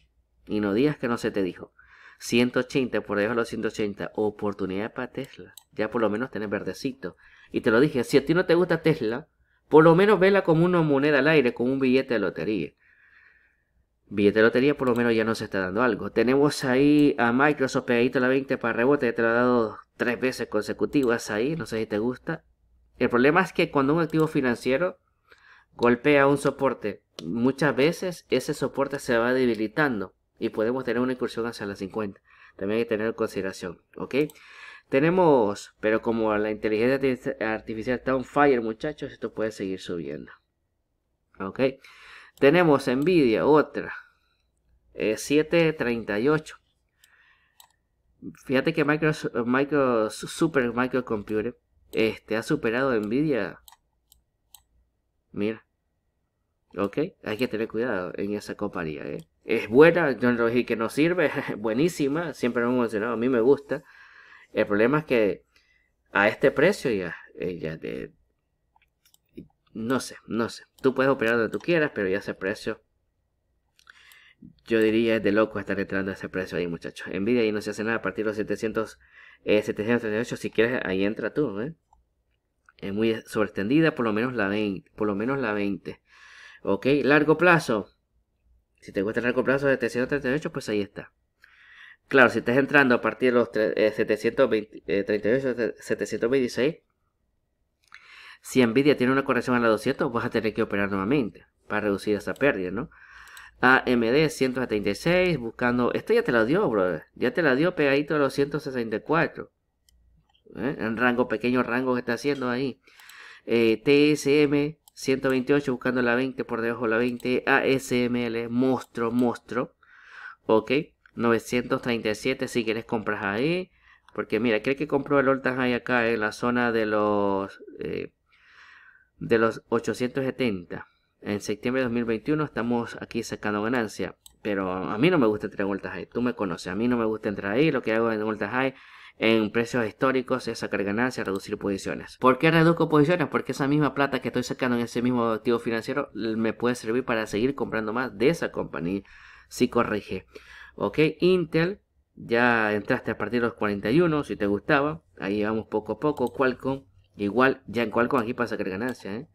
Y no digas que no se te dijo. 180, por debajo de los 180. Oportunidad para Tesla. Ya por lo menos tenés verdecito. Y te lo dije, si a ti no te gusta Tesla, por lo menos vela como una moneda al aire, como un billete de lotería. Billete lotería por lo menos ya nos está dando algo. Tenemos ahí a Microsoft pegadito a la 20 para rebote, ya te lo ha dado tres veces consecutivas ahí, no sé si te gusta. El problema es que cuando un activo financiero golpea un soporte, muchas veces ese soporte se va debilitando y podemos tener una incursión hacia la 50. También hay que tener en consideración, ¿ok? Tenemos, pero como la inteligencia artificial está on fire, muchachos, esto puede seguir subiendo. ¿Ok? Tenemos Nvidia, otra. 738. Eh, Fíjate que micro Super Microcomputer este, ha superado Nvidia. Mira. Ok, hay que tener cuidado en esa compañía. ¿eh? Es buena, yo no dije que no sirve, buenísima, siempre lo hemos mencionado, a mí me gusta. El problema es que a este precio ya, eh, ya no sé, no sé. Tú puedes operar donde tú quieras, pero ya ese precio yo diría, es de loco estar entrando a ese precio ahí, muchachos. Envidia y no se hace nada a partir de los 700, 738. Eh, si quieres, ahí entra tú, ¿eh? Es muy sobreestendida, por lo menos la 20. Por lo menos la 20. Ok, largo plazo. Si te gusta el largo plazo de 738, pues ahí está. Claro, si estás entrando a partir de los 738, 726, eh, eh, si Nvidia tiene una corrección a la 200, vas a tener que operar nuevamente para reducir esa pérdida, ¿no? AMD 176, buscando... Esto ya te la dio, brother. Ya te la dio pegadito a los 164. En ¿eh? rango, pequeño rango que está haciendo ahí. Eh, TSM 128, buscando la 20, por debajo la 20. ASML, monstruo, monstruo. Ok. 937 si quieres compras ahí. Porque mira, creo que compró el All ahí acá en la zona de los... Eh, de los 870 en septiembre de 2021 estamos aquí sacando ganancia. Pero a mí no me gusta entrar en all high. Tú me conoces. A mí no me gusta entrar ahí. Lo que hago en multas high en precios históricos es sacar ganancia, reducir posiciones. ¿Por qué reduzco posiciones? Porque esa misma plata que estoy sacando en ese mismo activo financiero me puede servir para seguir comprando más de esa compañía si corrige. Ok, Intel, ya entraste a partir de los 41 si te gustaba. Ahí vamos poco a poco. Qualcomm, igual ya en Qualcomm aquí para sacar ganancia. ¿eh?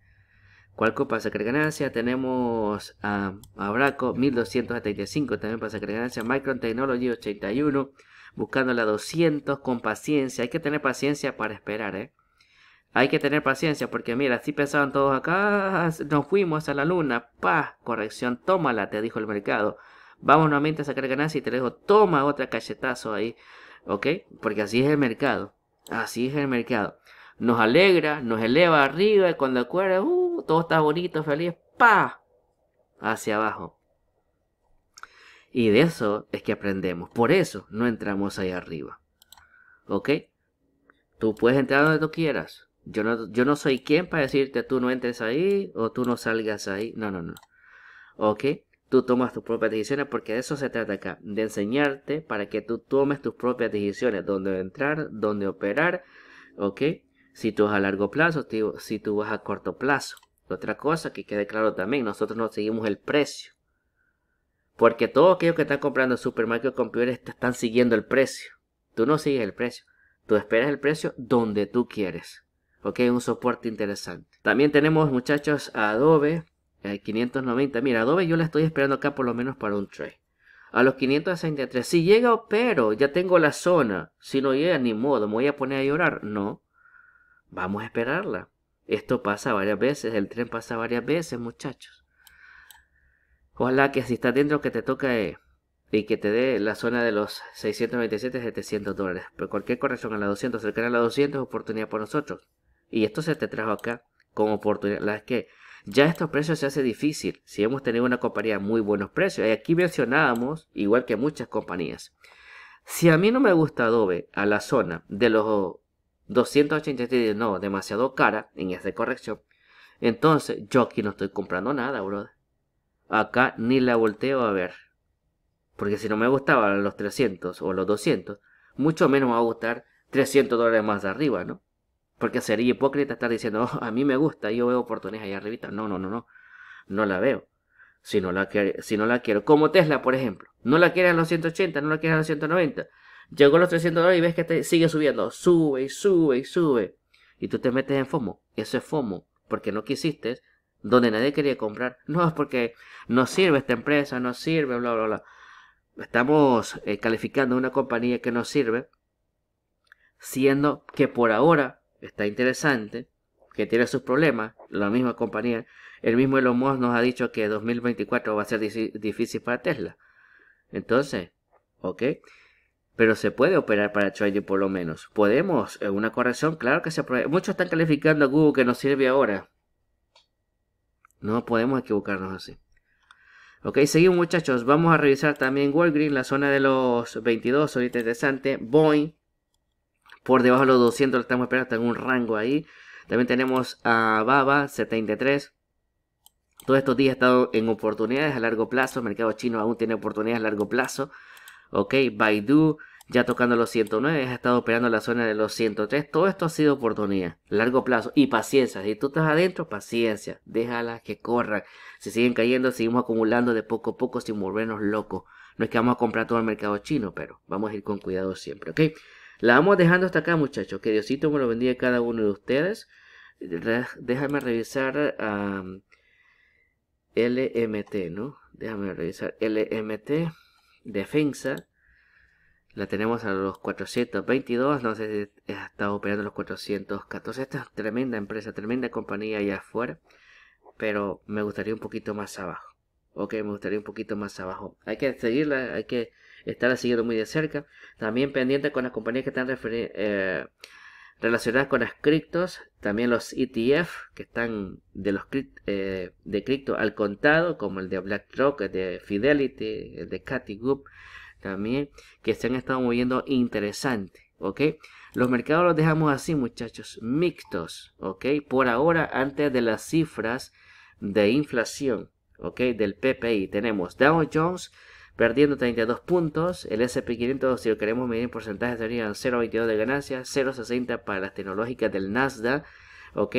Cualco para sacar ganancia. Tenemos a, Abraco, Braco 1275 también para sacar ganancia. Micron Technology 81 buscando la 200 con paciencia. Hay que tener paciencia para esperar, ¿eh? Hay que tener paciencia porque mira, si pensaban todos acá, ah, nos fuimos a la luna. Paz, corrección, tómala, te dijo el mercado. Vamos nuevamente a sacar ganancia y te dejo, toma otra cachetazo ahí. ¿Ok? Porque así es el mercado. Así es el mercado nos alegra, nos eleva arriba y cuando acuerda, uh, todo está bonito, feliz, pa, hacia abajo. Y de eso es que aprendemos. Por eso no entramos ahí arriba. ¿Ok? Tú puedes entrar donde tú quieras. Yo no, yo no soy quien para decirte tú no entres ahí o tú no salgas ahí. No, no, no. ¿Ok? Tú tomas tus propias decisiones porque de eso se trata acá. De enseñarte para que tú tomes tus propias decisiones. Dónde entrar, dónde operar. ¿Ok? si tú vas a largo plazo, si tú vas a corto plazo. Otra cosa que quede claro también, nosotros no seguimos el precio. Porque todos aquellos que están comprando Supermarket Computer te están siguiendo el precio. Tú no sigues el precio. Tú esperas el precio donde tú quieres. Ok, un soporte interesante. También tenemos muchachos Adobe. hay eh, 590. Mira, Adobe yo la estoy esperando acá por lo menos para un trade. A los 563. Si llega, pero ya tengo la zona. Si no llega, ni modo. Me voy a poner a llorar. No. Vamos a esperarla. Esto pasa varias veces, el tren pasa varias veces, muchachos. Ojalá que si estás dentro que te toque y que te dé la zona de los 627 700 dólares. Pero cualquier corrección a la 200, acercar a la 200 oportunidad para nosotros. Y esto se te trajo acá con oportunidad. La que ya estos precios se hace difícil si hemos tenido una compañía muy buenos precios. Y aquí mencionábamos, igual que muchas compañías. Si a mí no me gusta Adobe a la zona de los 287, no, demasiado cara en esta corrección. Entonces, yo aquí no estoy comprando nada, bro, Acá ni la volteo a ver. Porque si no me gustaban los 300 o los 200, mucho menos me va a gustar 300 dólares más de arriba, ¿no? Porque sería hipócrita estar diciendo, oh, a mí me gusta, yo veo oportunidades ahí arribita. No, no, no, no. No la veo. Si no la, si no la quiero. Como Tesla, por ejemplo. No la quieren los 180, no la a los 190. Llegó los 300 dólares y ves que te sigue subiendo. Sube y sube y sube. Y tú te metes en FOMO. Eso es FOMO. Porque no quisiste. Donde nadie quería comprar. No, es porque no sirve esta empresa. No sirve. Bla, bla, bla. Estamos eh, calificando una compañía que no sirve. Siendo que por ahora está interesante. Que tiene sus problemas. La misma compañía. El mismo Elon Musk nos ha dicho que 2024 va a ser difícil para Tesla. Entonces, ¿ok? pero se puede operar para trading por lo menos. ¿Podemos? Eh, ¿Una corrección? Claro que se Muchos están calificando a Google que nos sirve ahora. No podemos equivocarnos así. Ok, seguimos muchachos. Vamos a revisar también Walgreens, la zona de los 22, ahorita interesante. Boeing, por debajo de los 200 lo estamos esperando, está en un rango ahí. También tenemos a Baba, 73. Todos estos días ha estado en oportunidades a largo plazo. El mercado chino aún tiene oportunidades a largo plazo. ¿ok? Baidu ya tocando los 109, Ha estado operando la zona de los 103, todo esto ha sido oportunidad, largo plazo y paciencia, si tú estás adentro, paciencia, déjala que corran, si siguen cayendo, seguimos acumulando de poco a poco sin volvernos locos, no es que vamos a comprar todo el mercado chino, pero vamos a ir con cuidado siempre, ¿ok? La vamos dejando hasta acá muchachos, que Diosito me lo bendiga a cada uno de ustedes, déjame revisar LMT, ¿no? Déjame revisar LMT defensa. La tenemos a los 422, no sé si está operando los 414. Esta es tremenda empresa, tremenda compañía allá afuera. Pero me gustaría un poquito más abajo. Ok, me gustaría un poquito más abajo. Hay que seguirla, hay que estar siguiendo muy de cerca. También pendiente con las compañías que están eh, relacionadas con las criptos, también los ETF que están de los eh, de cripto al contado, como el de BlackRock, el de Fidelity, el de Cathy Group, también que se han estado moviendo interesante, ¿ok? Los mercados los dejamos así, muchachos, mixtos, ¿ok? Por ahora, antes de las cifras de inflación, ¿ok? Del PPI tenemos Dow Jones perdiendo 32 puntos. El SP500, si lo queremos medir en porcentaje, serían 0,22 de ganancia, 0,60 para las tecnológicas del Nasdaq, ¿ok?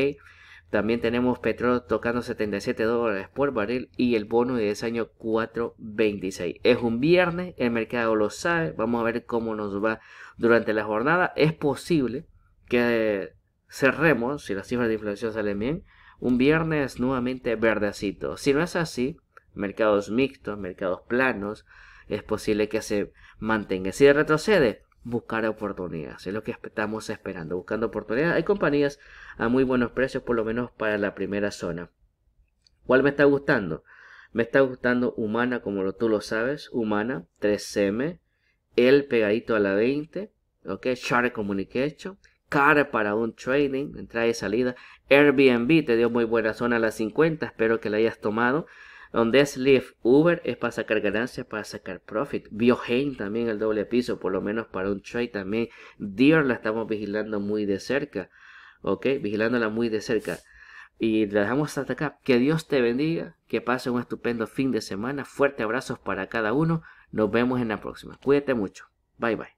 También tenemos petróleo tocando 77 dólares por barril y el bono de ese año 4.26. Es un viernes, el mercado lo sabe, vamos a ver cómo nos va durante la jornada. Es posible que cerremos, si las cifras de inflación salen bien, un viernes nuevamente verdecito. Si no es así, mercados mixtos, mercados planos, es posible que se mantenga. Si retrocede, buscar oportunidades. Es lo que estamos esperando, buscando oportunidades. Hay compañías a muy buenos precios, por lo menos para la primera zona. ¿Cuál me está gustando? Me está gustando Humana, como tú lo sabes. Humana, 3M, el pegadito a la 20, ¿ok? share Communication, cara para un trading, entrada y salida. Airbnb te dio muy buena zona a la 50, espero que la hayas tomado donde es Live Uber es para sacar ganancias, para sacar profit. Biogen también el doble piso, por lo menos para un trade también. Dear la estamos vigilando muy de cerca. Ok, vigilándola muy de cerca. Y la dejamos hasta acá. Que Dios te bendiga, que pase un estupendo fin de semana. Fuerte abrazos para cada uno. Nos vemos en la próxima. Cuídate mucho. Bye bye.